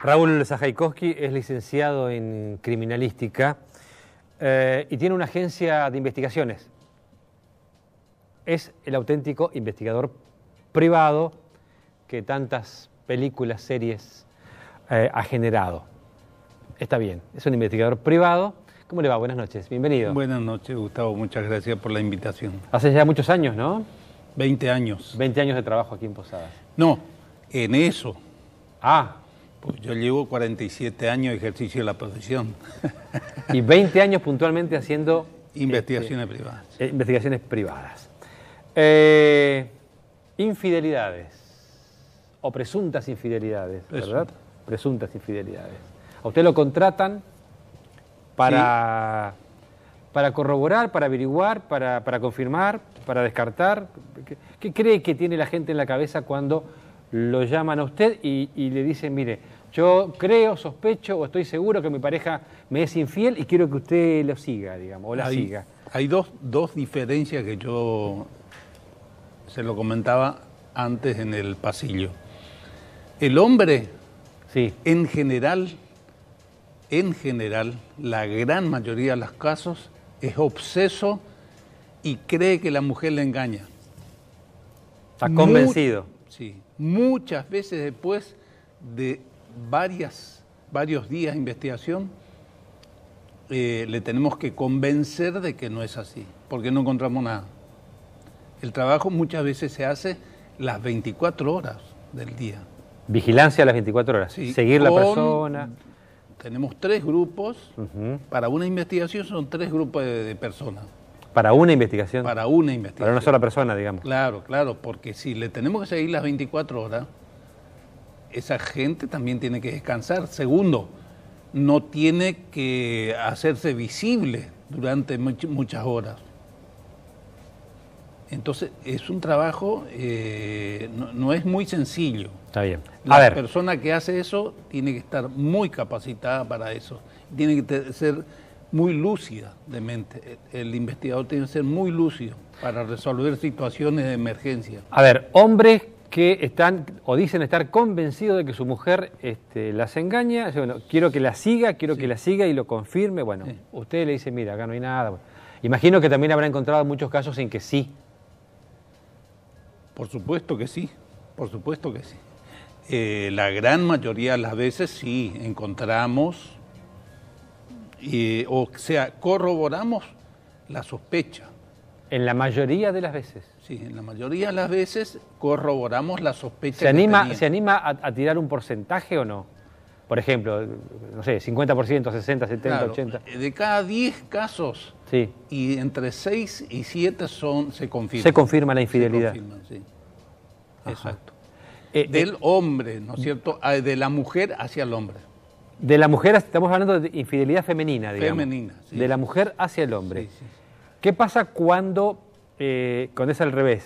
Raúl Zajajkowski es licenciado en criminalística eh, y tiene una agencia de investigaciones. Es el auténtico investigador privado que tantas películas, series eh, ha generado. Está bien, es un investigador privado. ¿Cómo le va? Buenas noches, bienvenido. Buenas noches, Gustavo, muchas gracias por la invitación. Hace ya muchos años, ¿no? 20 años. 20 años de trabajo aquí en Posadas. No, en eso. Ah, pues yo llevo 47 años de ejercicio de la profesión. y 20 años puntualmente haciendo... Este, investigaciones privadas. Eh, investigaciones privadas. Eh, infidelidades, o presuntas infidelidades, ¿verdad? Presuntas infidelidades. A usted lo contratan para, para corroborar, para averiguar, para, confirmar, para descartar. ¿Qué cree que tiene la gente en la cabeza cuando lo llaman a usted y, le dicen, mire, yo creo, sospecho o estoy seguro que mi pareja me es infiel y quiero que usted lo siga, digamos, o la siga. Hay dos, diferencias que yo se lo comentaba antes en el pasillo. El hombre, sí. en general, en general, la gran mayoría de los casos, es obseso y cree que la mujer le engaña. Está convencido. sí, muchas veces después de varias, varios días de investigación, eh, le tenemos que convencer de que no es así, porque no encontramos nada. El trabajo muchas veces se hace las 24 horas del día. Vigilancia a las 24 horas, seguir la persona. Tenemos tres grupos, para una investigación son tres grupos de personas. Para una investigación. Para una investigación. Para una sola persona, digamos. Claro, claro, porque si le tenemos que seguir las 24 horas, esa gente también tiene que descansar. Segundo, no tiene que hacerse visible durante muchas horas. Entonces, es un trabajo, eh, no, es muy sencillo. Está bien. La persona que hace eso tiene que estar muy capacitada para eso. Tiene que ser muy lúcida de mente. El investigador tiene que ser muy lúcido para resolver situaciones de emergencia. A ver, hombres que están o dicen estar convencidos de que su mujer este, las engaña, bueno, quiero que la siga, quiero que la siga y lo confirme, bueno, usted le dice, mira, acá no hay nada. Imagino que también habrá encontrado muchos casos en que sí. Por supuesto que sí, por supuesto que sí. Eh, la gran mayoría de las veces sí encontramos o sea, corroboramos la sospecha. En la mayoría de las veces. Sí, en la mayoría de las veces corroboramos la sospecha. ¿Se anima, ¿se anima a, tirar un porcentaje o no? Por ejemplo, no sé, 50%, 60, 70, 80. De cada 10 casos, y entre 6 y 7 son, se confirma Se confirma la infidelidad. Se sí. Exacto. Eh, eh, Del hombre, ¿no es cierto? Ah, de la mujer hacia el hombre. De la mujer, estamos hablando de infidelidad femenina, digamos. Femenina, sí. De la mujer hacia el hombre. ¿Qué pasa eh, cuando, es al revés?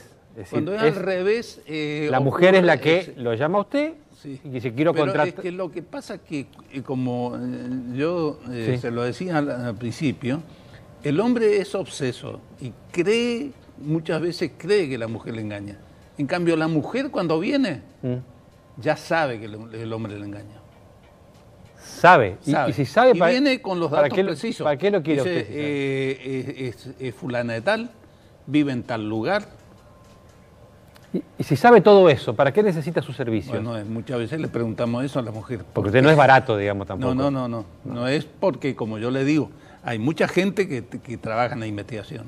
cuando es, al revés... Eh, la mujer es la que lo llama a usted y si quiero Pero es que lo que pasa es que, eh, como yo se lo decía al, principio, el hombre es obseso y cree, muchas veces cree que la mujer le engaña. En cambio, la mujer cuando viene, mm. ya sabe que el hombre le engaña. Sabe. Y, si sabe... Y viene con los datos precisos. ¿Para qué lo quiere eh, eh, es, fulana de tal, vive en tal lugar. Y, si sabe todo eso, ¿para qué necesita su servicio? muchas veces le preguntamos eso a las mujeres. Porque, usted no es barato, digamos, tampoco. No, no, no, no. No es porque, como yo le digo, hay mucha gente que, trabaja en la investigación.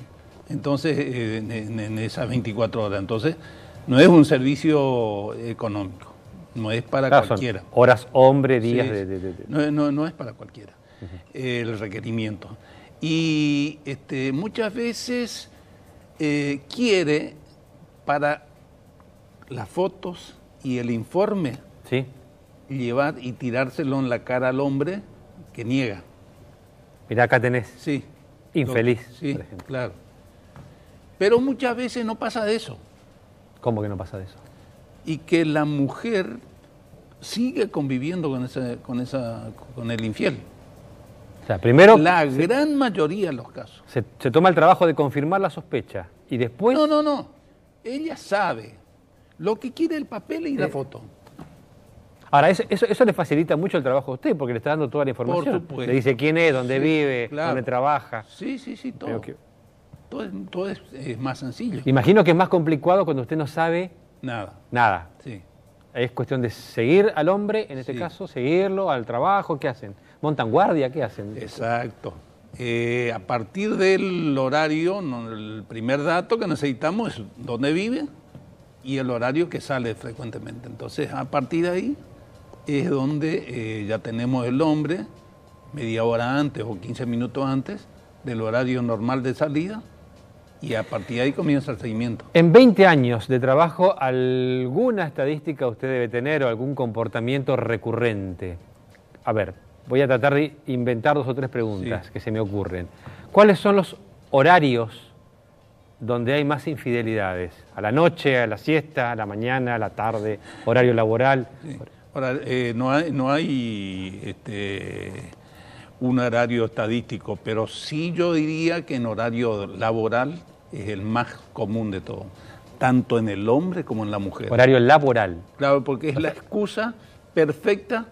Entonces, eh, en, en esas 24 horas. Entonces, no es un servicio económico. No es para cualquiera. Horas eh, hombre, días de, No, es para cualquiera el requerimiento. Y este, muchas veces eh, quiere para las fotos y el informe llevar y tirárselo en la cara al hombre que niega. Mirá, acá tenés. Sí. Infeliz. sí, claro. Pero muchas veces no pasa de eso. ¿Cómo que no pasa de eso? y que la mujer sigue conviviendo con, con, esa, con el infiel. O sea, primero... La gran mayoría de los casos. Se, toma el trabajo de confirmar la sospecha y después... No, no, no. Ella sabe lo que quiere el papel y la eh, foto. Ahora, eso, le facilita mucho el trabajo a usted, porque le está dando toda la información. le dice quién es, dónde vive, dónde trabaja. Sí, sí, sí, todo. Todo, es, más sencillo. Imagino que es más complicado cuando usted no sabe Nada. Nada. Sí. Es cuestión de seguir al hombre, en este caso, seguirlo al trabajo, ¿qué hacen? ¿Montan guardia? ¿Qué hacen? Exacto. Eh, a partir del horario, el primer dato que necesitamos es dónde vive y el horario que sale frecuentemente. Entonces, a partir de ahí es donde eh, ya tenemos el hombre media hora antes o 15 minutos antes del horario normal de salida y a partir de ahí comienza el seguimiento. En 20 años de trabajo, ¿alguna estadística usted debe tener o algún comportamiento recurrente? A ver, voy a tratar de inventar dos o tres preguntas que se me ocurren. ¿Cuáles son los horarios donde hay más infidelidades? ¿A la noche, a la siesta, a la mañana, a la tarde, horario laboral? Ahora, eh, no hay, no hay este, un horario estadístico, pero sí yo diría que en horario laboral es el más común de todo, tanto en el hombre como en la mujer. Horario laboral. Claro, porque es la excusa perfecta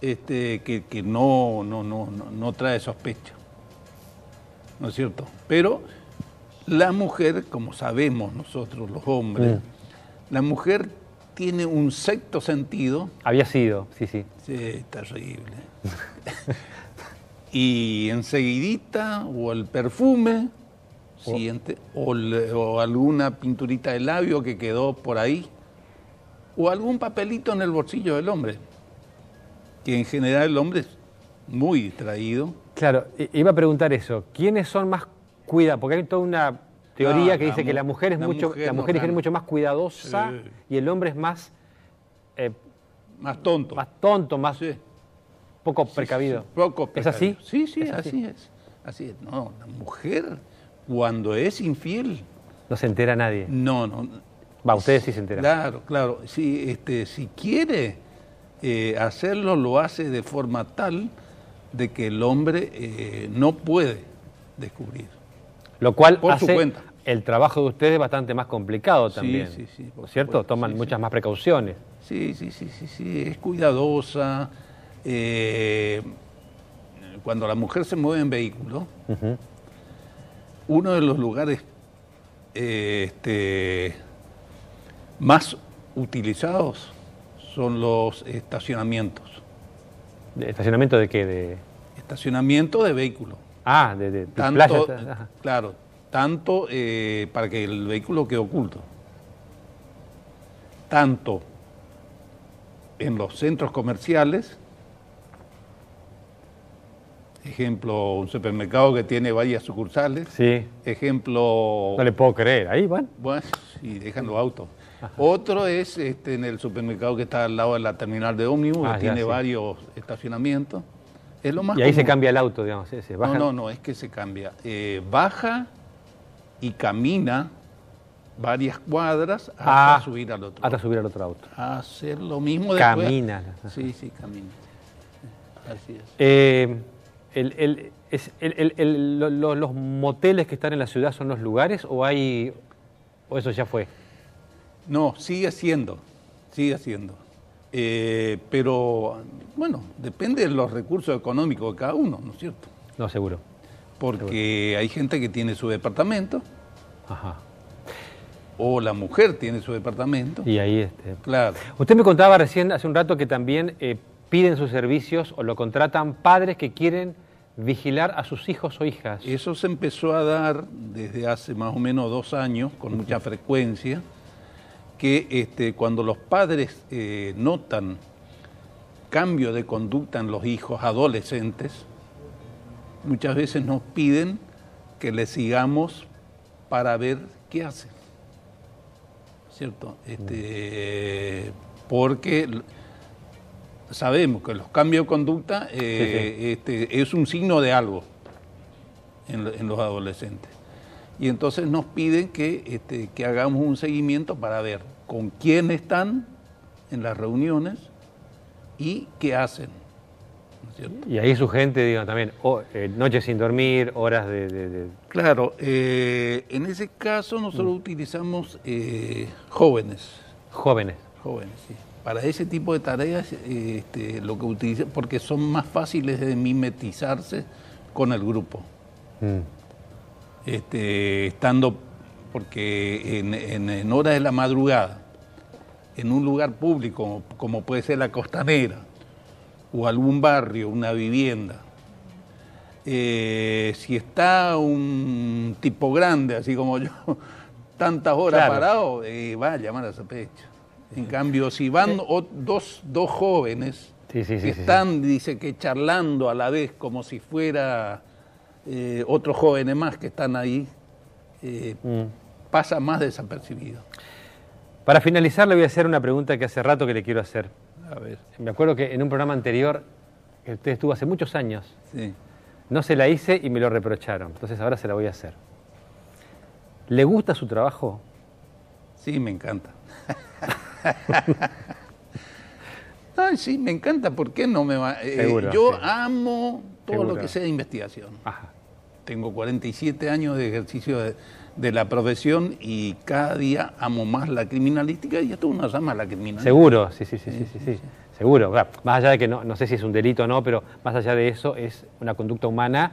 este, que, no, no, no, trae sospecha. ¿No es cierto? Pero la mujer, como sabemos nosotros los hombres, mm. la mujer tiene un sexto sentido. Había sido, sí, sí. Sí, terrible. y enseguidita, o el perfume, siguiente, o, alguna pinturita de labio que quedó por ahí, o algún papelito en el bolsillo del hombre, que en general el hombre es muy distraído. Claro, iba a preguntar eso, ¿quiénes son más cuidados? Porque hay toda una teoría que dice que la mujer es mucho, la mujer es mucho más cuidadosa y el hombre es más... Eh, más tonto. Más tonto, más... Poco precavido. poco ¿Es así? Sí, sí, así? es. Así es. No, la mujer cuando es infiel. No se entera nadie. No, no. Va, ustedes sí se enteran. Claro, claro. Si, este, si quiere eh, hacerlo, lo hace de forma tal de que el hombre eh, no puede descubrir. Lo cual por hace su cuenta. el trabajo de ustedes bastante más complicado también. Sí, sí, sí. Por ¿Cierto? Toman muchas más precauciones. Sí, sí, sí, sí, sí. Es cuidadosa. Eh, cuando la mujer se mueve en vehículo, uno de los lugares eh, este, más utilizados son los estacionamientos. ¿De ¿Estacionamiento de qué? Estacionamiento de vehículo. Ah, de, de Claro, tanto eh, para que el vehículo quede oculto, tanto en los centros comerciales Ejemplo, un supermercado que tiene varias sucursales. Sí. Ejemplo. No le puedo creer, ahí van. Bueno, y dejan los autos. Otro es este, en el supermercado que está al lado de la terminal de ómnibus, ah, que tiene varios estacionamientos. Es lo más y ahí se cambia el auto, digamos. Ese. Baja. No, no, no, es que se cambia. Eh, baja y camina varias cuadras hasta ah, subir al otro. Hasta subir al otro auto. A hacer lo mismo después. Camina. Sí, sí, camina. Así es. Eh, el, ¿Los moteles que están en la ciudad son los lugares o hay eso ya fue? No, sigue siendo, sigue siendo. Eh, pero bueno, depende de los recursos económicos de cada uno, ¿no es cierto? No, seguro. Porque hay gente que tiene su departamento. Ajá o la mujer tiene su departamento. Y ahí este. Claro. Usted me contaba recién, hace un rato, que también eh, piden sus servicios o lo contratan padres que quieren vigilar a sus hijos o hijas. Eso se empezó a dar desde hace más o menos dos años, con mucha frecuencia, que este, cuando los padres eh, notan cambio de conducta en los hijos adolescentes, muchas veces nos piden que le sigamos para ver qué hacen. ¿Cierto? Este, mm. porque sabemos que los cambios de conducta eh, este, es un signo de algo en, los adolescentes. Y entonces nos piden este, que, hagamos un seguimiento para ver con quién están en las reuniones y qué hacen. y ahí su gente, diga también, oh, eh, noches sin dormir, horas de... Claro, eh, en ese caso nosotros mm. utilizamos jóvenes. Jóvenes. Jóvenes, sí para ese tipo de tareas este, lo que porque son más fáciles de mimetizarse con el grupo. Mm. Este, estando, porque en, horas de la madrugada, en un lugar público, como puede ser la costanera, o algún barrio, una vivienda, eh, si está un tipo grande, así como yo, tantas horas parado, eh, va a llamar a pecho. En cambio, si van dos, jóvenes que están, dice que charlando a la vez como si fuera eh, otro otros jóvenes más que están ahí, eh, mm. pasa más desapercibido. Para finalizar, le voy a hacer una pregunta que hace rato que le quiero hacer. A ver. Me acuerdo que en un programa anterior, que usted estuvo hace muchos años, no se la hice y me lo reprocharon. Entonces ahora se la voy a hacer. ¿Le gusta su trabajo? Sí, me encanta. Ay, sí, me encanta, ¿por qué no me va? Eh, yo amo todo lo que sea de investigación. Ajá. Tengo 47 años de ejercicio de, la profesión y cada día amo más la criminalística y esto uno llama la criminalística. Seguro, sí, sí, sí, sí, sí. Seguro, más allá de que no, no sé si es un delito o no, pero más allá de eso es una conducta humana,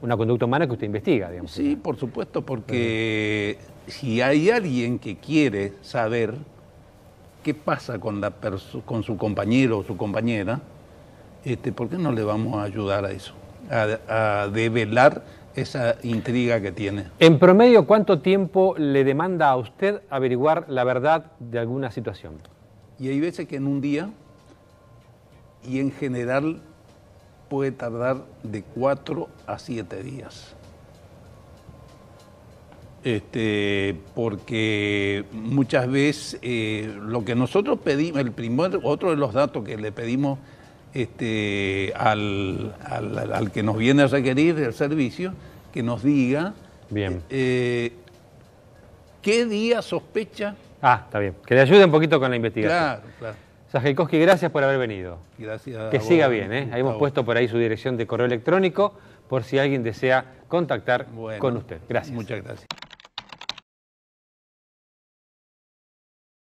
una conducta humana que usted investiga, digamos. Sí, por supuesto, porque si hay alguien que quiere saber, qué pasa con, la con su compañero o su compañera, este, ¿por qué no le vamos a ayudar a eso? A, develar esa intriga que tiene. En promedio, ¿cuánto tiempo le demanda a usted averiguar la verdad de alguna situación? Y hay veces que en un día, y en general puede tardar de cuatro a siete días este, porque muchas veces eh, lo que nosotros pedimos, el primer, otro de los datos que le pedimos este, al, que nos viene a requerir el servicio, que nos diga bien. Eh, qué día sospecha. Ah, está bien. Que le ayude un poquito con la investigación. Claro, claro. gracias por haber venido. Gracias. que siga bien, ¿eh? hemos puesto por ahí su dirección de correo electrónico por si alguien desea contactar con usted. Gracias. Muchas gracias.